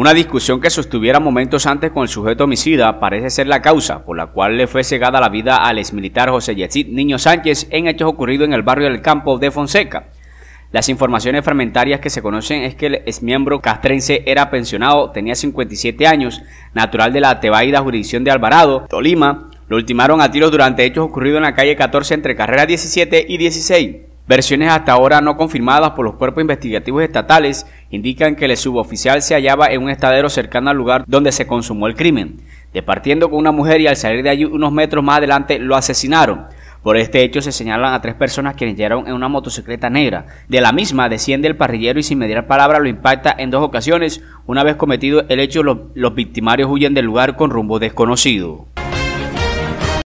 Una discusión que sostuviera momentos antes con el sujeto homicida parece ser la causa por la cual le fue cegada la vida al exmilitar José Yacid Niño Sánchez en hechos ocurridos en el barrio del campo de Fonseca. Las informaciones fragmentarias que se conocen es que el exmiembro castrense era pensionado, tenía 57 años, natural de la Tebaida jurisdicción de Alvarado, Tolima. Lo ultimaron a tiros durante hechos ocurridos en la calle 14 entre carreras 17 y 16. Versiones hasta ahora no confirmadas por los cuerpos investigativos estatales indican que el suboficial se hallaba en un estadero cercano al lugar donde se consumó el crimen, departiendo con una mujer y al salir de allí unos metros más adelante lo asesinaron. Por este hecho se señalan a tres personas que llegaron en una motocicleta negra. De la misma desciende el parrillero y sin mediar palabra lo impacta en dos ocasiones. Una vez cometido el hecho, los, los victimarios huyen del lugar con rumbo desconocido.